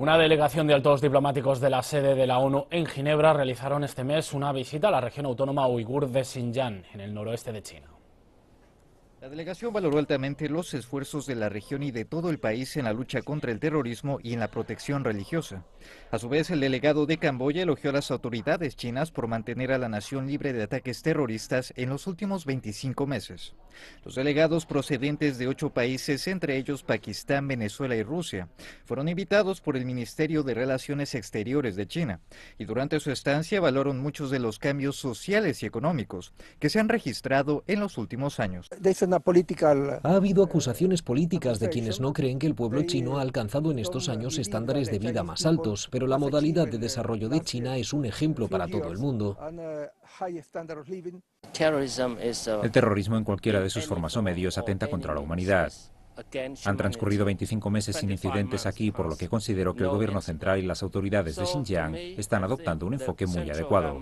Una delegación de altos diplomáticos de la sede de la ONU en Ginebra realizaron este mes una visita a la región autónoma uigur de Xinjiang, en el noroeste de China. La delegación valoró altamente los esfuerzos de la región y de todo el país en la lucha contra el terrorismo y en la protección religiosa. A su vez, el delegado de Camboya elogió a las autoridades chinas por mantener a la nación libre de ataques terroristas en los últimos 25 meses. Los delegados procedentes de ocho países, entre ellos Pakistán, Venezuela y Rusia, fueron invitados por el Ministerio de Relaciones Exteriores de China y durante su estancia valoraron muchos de los cambios sociales y económicos que se han registrado en los últimos años. Ha habido acusaciones políticas de quienes no creen que el pueblo chino ha alcanzado en estos años estándares de vida más altos, pero la modalidad de desarrollo de China es un ejemplo para todo el mundo. Eh, el terrorismo en cualquiera de sus formas o medios atenta contra la humanidad. Han transcurrido 25 meses sin incidentes aquí, por lo que considero que el gobierno central y las autoridades de Xinjiang están adoptando un enfoque muy adecuado.